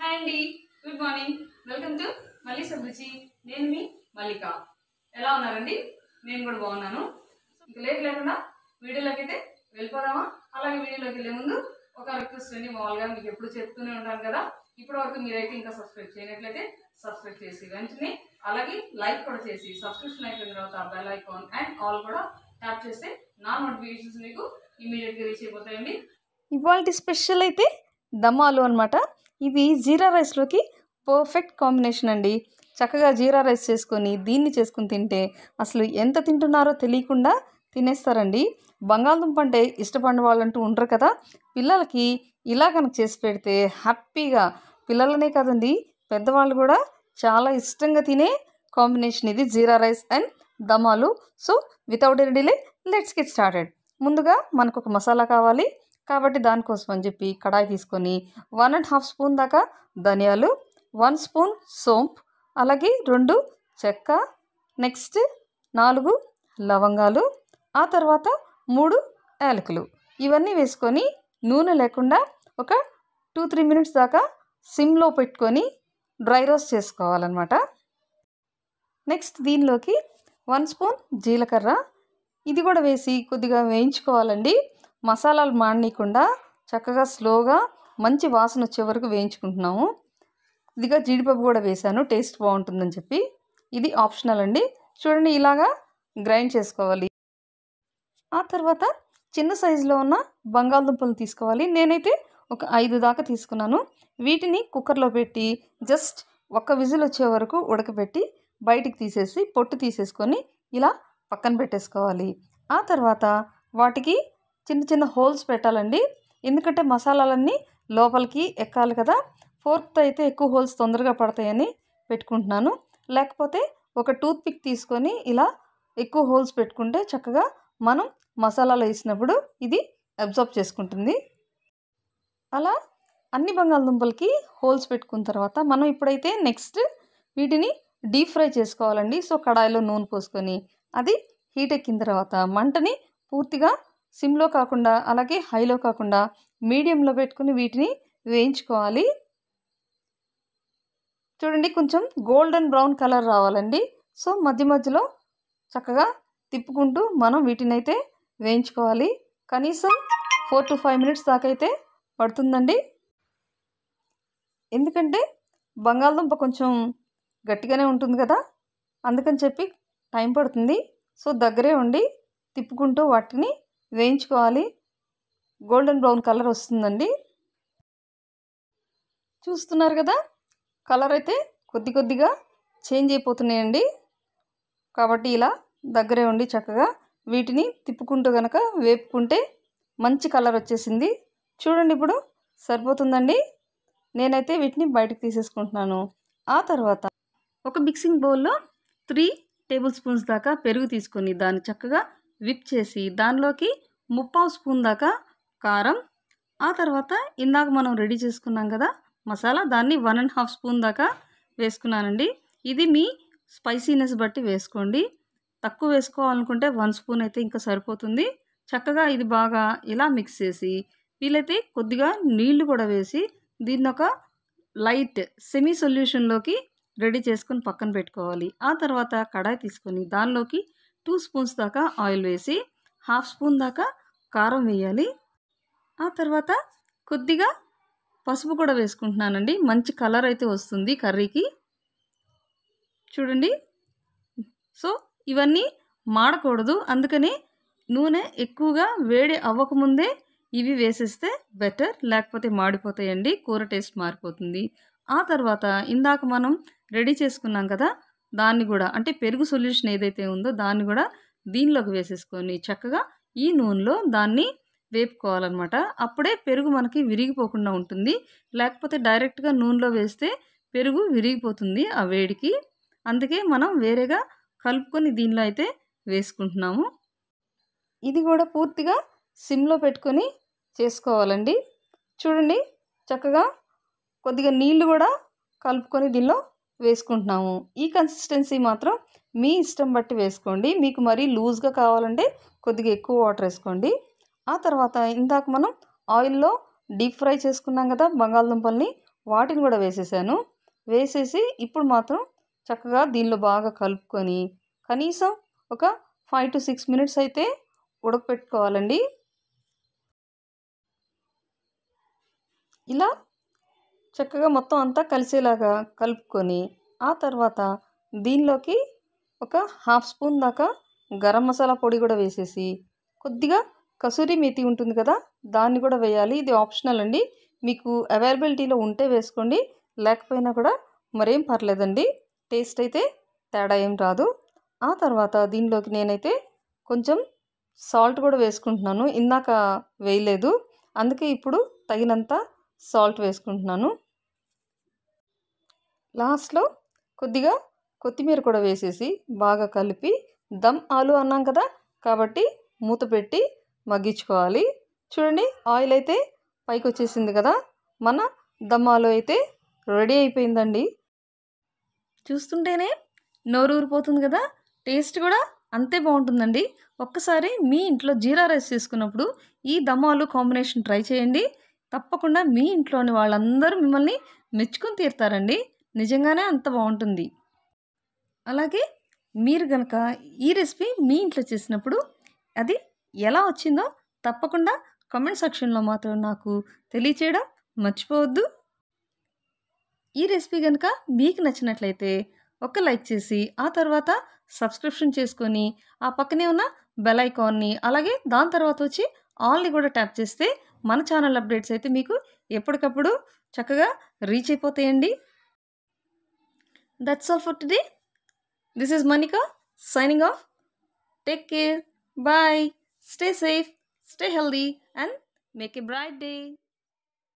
Hi అండి good morning welcome to Malli Sabruchi నేను మీ మల్లిక ఎలా ఉన్నారండి నేను కూడా బాగున్నాను ఇంకా లేట్ లేకుండా వీడియోలోకి అయితే వెళ్ళిపోదామా అలాగే వీడియోలోకి వెళ్ళే ముందు ఒక రిక్వెస్ట్ అండి మామూలుగా మీకు ఎప్పుడు చెప్తూనే ఉంటాను కదా ఇప్పటి వరకు మీరైతే ఇంకా సబ్స్క్రైబ్ చేయనట్లయితే సబ్స్క్రైబ్ చేసి వెంటనే అలాగే లైక్ కూడా చేసి సబ్స్క్రిప్షన్ అయిపోయిన తర్వాత బెల్ ఐకాన్ అండ్ ఆల్ కూడా ట్యాప్ చేస్తే నా నోటిఫికేషన్స్ మీకు ఇమీడియట్గా రీచ్ అయిపోతాయండి ఇవాళ స్పెషల్ అయితే దమ్మాలు అనమాట ఇది జీరా రైస్లోకి పర్ఫెక్ట్ కాంబినేషన్ అండి చక్కగా జీరా రైస్ చేసుకొని దీన్ని చేసుకుని తింటే అసలు ఎంత తింటున్నారో తెలియకుండా తినేస్తారండి బంగాళదుంప అంటే ఇష్టపడిన వాళ్ళంటూ ఉండరు కదా పిల్లలకి ఇలా కనుక చేసి పెడితే హ్యాపీగా పిల్లలనే కదండి పెద్దవాళ్ళు కూడా చాలా ఇష్టంగా తినే కాంబినేషన్ ఇది జీరా రైస్ అండ్ దమాలు so without any delay let's get started ముందుగా మనకు ఒక మసాలా కావాలి కాబట్టి దానికోసం అని చెప్పి కడాయి తీసుకొని వన్ అండ్ హాఫ్ స్పూన్ దాకా ధనియాలు వన్ స్పూన్ సోంప్ అలాగే రెండు చెక్క నెక్స్ట్ నాలుగు లవంగాలు ఆ తర్వాత మూడు యాలకులు ఇవన్నీ వేసుకొని నూనె లేకుండా ఒక టూ త్రీ మినిట్స్ దాకా సిమ్లో పెట్టుకొని డ్రై రోస్ట్ చేసుకోవాలన్నమాట నెక్స్ట్ దీనిలోకి వన్ స్పూన్ జీలకర్ర ఇది కూడా వేసి కొద్దిగా వేయించుకోవాలండి మసాలాలు మాడనీయకుండా చక్కగా స్లోగా మంచి వాసన వచ్చే వరకు వేయించుకుంటున్నాము ఇదిగా జీడిపప్పు కూడా వేశాను టేస్ట్ బాగుంటుందని చెప్పి ఇది ఆప్షనల్ అండి చూడండి ఇలాగా గ్రైండ్ చేసుకోవాలి ఆ తర్వాత చిన్న సైజులో ఉన్న బంగాళదుంపలు తీసుకోవాలి నేనైతే ఒక ఐదు దాకా తీసుకున్నాను వీటిని కుక్కర్లో పెట్టి జస్ట్ ఒక్క విజిల్ వచ్చే వరకు ఉడకబెట్టి బయటికి తీసేసి పొట్టు తీసేసుకొని ఇలా పక్కన పెట్టేసుకోవాలి ఆ తర్వాత వాటికి చిన్న చిన్న హోల్స్ పెట్టాలండి ఎందుకంటే మసాలాలన్నీ లోపలికి ఎక్కాలి కదా ఫోర్క్తో అయితే ఎక్కువ హోల్స్ తొందరగా పడతాయని పెట్టుకుంటున్నాను లేకపోతే ఒక టూత్ పిక్ తీసుకొని ఇలా ఎక్కువ హోల్స్ పెట్టుకుంటే చక్కగా మనం మసాలాలు వేసినప్పుడు ఇది అబ్జర్వ్ చేసుకుంటుంది అలా అన్ని బంగాళదుంపలకి హోల్స్ పెట్టుకున్న తర్వాత మనం ఇప్పుడైతే నెక్స్ట్ వీటిని డీప్ ఫ్రై చేసుకోవాలండి సో కడాయిలో నూనె పోసుకొని అది హీట్ ఎక్కిన తర్వాత మంటని పూర్తిగా సిమ్లో కాకుండా అలాగే హైలో కాకుండా మీడియంలో పెట్టుకుని వీటిని వేయించుకోవాలి చూడండి కొంచెం గోల్డెన్ బ్రౌన్ కలర్ రావాలండి సో మధ్య మధ్యలో చక్కగా తిప్పుకుంటూ మనం వీటిని అయితే వేయించుకోవాలి కనీసం ఫోర్ టు ఫైవ్ మినిట్స్ దాకా అయితే పడుతుందండి ఎందుకంటే బంగాళదుంప కొంచెం గట్టిగానే ఉంటుంది కదా అందుకని చెప్పి టైం పడుతుంది సో దగ్గరే ఉండి తిప్పుకుంటూ వాటిని వేయించుకోవాలి గోల్డెన్ బ్రౌన్ కలర్ వస్తుందండి చూస్తున్నారు కదా కలర్ అయితే కొద్ది కొద్దిగా చేంజ్ అయిపోతున్నాయండి కాబట్టి ఇలా దగ్గరే ఉండి చక్కగా వీటిని తిప్పుకుంటూ గనక వేపుకుంటే మంచి కలర్ వచ్చేసింది చూడండి ఇప్పుడు సరిపోతుందండి నేనైతే వీటిని బయటకు తీసేసుకుంటున్నాను ఆ తర్వాత ఒక మిక్సింగ్ బౌల్లో త్రీ టేబుల్ స్పూన్స్ దాకా పెరుగు తీసుకొని దాన్ని చక్కగా విప్ చేసి దానిలోకి ముప్పావు స్పూన్ దాకా కారం ఆ తర్వాత ఇందాక మనం రెడీ చేసుకున్నాం కదా మసాలా దాన్ని వన్ అండ్ హాఫ్ స్పూన్ దాకా వేసుకున్నానండి ఇది మీ స్పైసీనెస్ బట్టి వేసుకోండి తక్కువ వేసుకోవాలనుకుంటే వన్ స్పూన్ అయితే ఇంకా సరిపోతుంది చక్కగా ఇది బాగా ఇలా మిక్స్ చేసి వీలైతే కొద్దిగా నీళ్లు కూడా వేసి దీన్ని ఒక లైట్ సెమీ సొల్యూషన్లోకి రెడీ చేసుకొని పక్కన పెట్టుకోవాలి ఆ తర్వాత కడాయి తీసుకొని దానిలోకి టూ స్పూన్స్ దాకా ఆయిల్ వేసి హాఫ్ స్పూన్ దాకా కారం వేయాలి ఆ తర్వాత కొద్దిగా పసుపు కూడా వేసుకుంటున్నానండి మంచి కలర్ అయితే వస్తుంది కర్రీకి చూడండి సో ఇవన్నీ మాడకూడదు అందుకని నూనె ఎక్కువగా వేడి అవ్వకముందే ఇవి వేసేస్తే బెటర్ లేకపోతే మాడిపోతాయండి కూర టేస్ట్ మారిపోతుంది ఆ తర్వాత ఇందాక మనం రెడీ చేసుకున్నాం కదా దాన్ని కూడా అంటే పెరుగు సొల్యూషన్ ఏదైతే ఉందో దాన్ని కూడా దీనిలోకి వేసేసుకొని చక్కగా ఈ నూనెలో దాన్ని వేపుకోవాలన్నమాట అప్పుడే పెరుగు మనకి విరిగిపోకుండా ఉంటుంది లేకపోతే డైరెక్ట్గా నూనెలో వేస్తే పెరుగు విరిగిపోతుంది ఆ వేడికి అందుకే మనం వేరేగా కలుపుకొని దీనిలో అయితే వేసుకుంటున్నాము ఇది కూడా పూర్తిగా సిమ్లో పెట్టుకొని చేసుకోవాలండి చూడండి చక్కగా కొద్దిగా నీళ్లు కూడా కలుపుకొని దీనిలో వేసుకుంటున్నాము ఈ కన్సిస్టెన్సీ మాత్రం మీ ఇష్టం బట్టి వేసుకోండి మీకు మరీ లూజ్గా కావాలంటే కొద్దిగా ఎక్కువ వాటర్ వేసుకోండి ఆ తర్వాత ఇందాక మనం ఆయిల్లో డీప్ ఫ్రై చేసుకున్నాం కదా బంగాళదుంపల్ని వాటిని కూడా వేసేసాను వేసేసి ఇప్పుడు మాత్రం చక్కగా దీనిలో బాగా కలుపుకొని కనీసం ఒక ఫైవ్ టు సిక్స్ మినిట్స్ అయితే ఉడకపెట్టుకోవాలండి ఇలా చక్కగా మొత్తం అంతా కలిసేలాగా కలుపుకొని ఆ తర్వాత దీనిలోకి ఒక హాఫ్ స్పూన్ దాకా గరం మసాలా పొడి కూడా వేసేసి కొద్దిగా కసూరి మేతి ఉంటుంది కదా దాన్ని కూడా వేయాలి ఇది ఆప్షనల్ అండి మీకు అవైలబిలిటీలో ఉంటే వేసుకోండి లేకపోయినా కూడా మరేం పర్లేదండి టేస్ట్ అయితే తేడా ఏం రాదు ఆ తర్వాత దీనిలోకి నేనైతే కొంచెం సాల్ట్ కూడా వేసుకుంటున్నాను ఇందాక వేయలేదు అందుకే ఇప్పుడు తగినంత సాల్ట్ వేసుకుంటున్నాను లాస్ట్లో కొద్దిగా కొత్తిమీర కూడా వేసేసి బాగా కలిపి దమ్ ఆలు అన్నాం కదా కాబట్టి మూత పెట్టి మగ్గించుకోవాలి చూడండి ఆయిల్ అయితే పైకి వచ్చేసింది కదా మన దమ్ ఆలు అయితే రెడీ అయిపోయిందండి చూస్తుంటేనే నోరు ఊరిపోతుంది కదా టేస్ట్ కూడా అంతే బాగుంటుందండి ఒక్కసారి మీ ఇంట్లో జీరా రైస్ చేసుకున్నప్పుడు ఈ దమ్మాలు కాంబినేషన్ ట్రై చేయండి తప్పకుండా మీ ఇంట్లోని వాళ్ళందరూ మిమ్మల్ని మెచ్చుకొని తీరుతారండి నిజంగానే అంత బాగుంటుంది అలాగే మీరు కనుక ఈ రెసిపీ మీ ఇంట్లో చేసినప్పుడు అది ఎలా వచ్చిందో తప్పకుండా కమెంట్ సెక్షన్లో మాత్రం నాకు తెలియచేయడం మర్చిపోవద్దు ఈ రెసిపీ కనుక మీకు నచ్చినట్లయితే ఒక లైక్ చేసి ఆ తర్వాత సబ్స్క్రిప్షన్ చేసుకొని ఆ పక్కనే ఉన్న బెల్ ఐకాన్ని అలాగే దాని తర్వాత వచ్చి ఆల్ని కూడా ట్యాప్ చేస్తే మన ఛానల్ అప్డేట్స్ అయితే మీకు ఎప్పటికప్పుడు చక్కగా రీచ్ అయిపోతాయండి That's all for today. This is Monica signing off. Take care. Bye. Stay safe, stay healthy, and make a bright day.